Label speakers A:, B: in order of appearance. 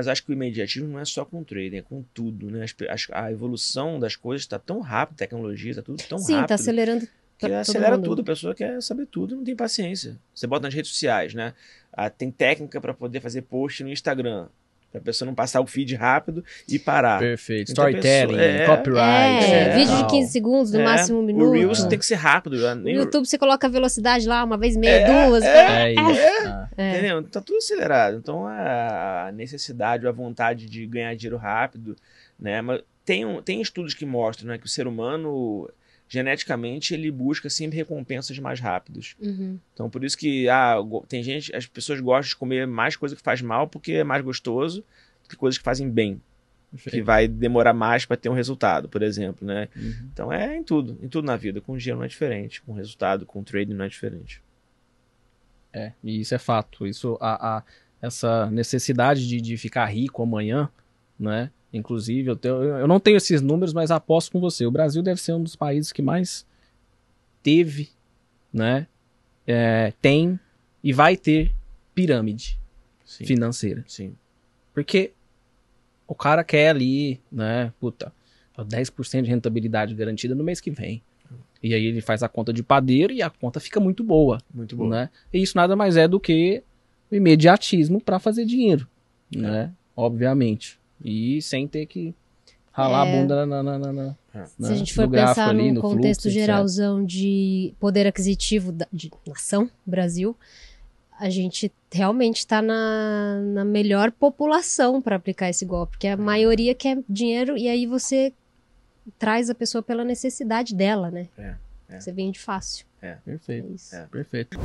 A: Mas acho que o imediatismo não é só com o trading, é com tudo, né? A, a evolução das coisas está tão rápida, tecnologia, está tudo tão Sim, tá rápido. Sim, está acelerando que acelera mundo. tudo, a pessoa quer saber tudo, não tem paciência. Você bota nas redes sociais, né? Ah, tem técnica para poder fazer post no Instagram. Pra pessoa não passar o feed rápido e parar. Perfeito. Então, Storytelling, é, copyright. É, é, vídeo de 15 segundos, no é, máximo um minuto. O Reels tem que ser rápido. No YouTube
B: você coloca a velocidade lá, uma vez meia, é, duas. É, né? é,
A: tá. é, Entendeu? Então, tá tudo acelerado. Então a necessidade, a vontade de ganhar dinheiro rápido, né? Mas tem, um, tem estudos que mostram né, que o ser humano geneticamente ele busca sempre recompensas mais rápidas. Uhum. Então por isso que ah, tem gente, as pessoas gostam de comer mais coisa que faz mal porque é mais gostoso do que coisas que fazem bem. Que vai demorar mais para ter um resultado, por exemplo, né? Uhum. Então é em tudo, em tudo na vida. Com dinheiro não é diferente, com resultado, com trading não é diferente.
C: É, e isso é fato. Isso, a, a essa necessidade de, de ficar rico amanhã, né? Inclusive, eu, tenho, eu não tenho esses números, mas aposto com você. O Brasil deve ser um dos países que mais teve, né? É, tem e vai ter pirâmide Sim. financeira. Sim. Porque o cara quer ali, né? Puta, 10% de rentabilidade garantida no mês que vem. E aí ele faz a conta de padeiro e a conta fica muito boa. Muito boa. Né? E isso nada mais é do que o imediatismo para fazer dinheiro, é. né? Obviamente. E sem ter que ralar é... a bunda na, na, na, na é. Se a gente for pensar ali, no contexto fluxo, geralzão
B: etc. de poder aquisitivo da, de nação, Brasil, a gente realmente está na, na melhor população para aplicar esse golpe, porque é a é. maioria quer dinheiro e aí você traz a pessoa pela necessidade dela, né? É, é. Você vende fácil.
C: É, perfeito. É, é perfeito.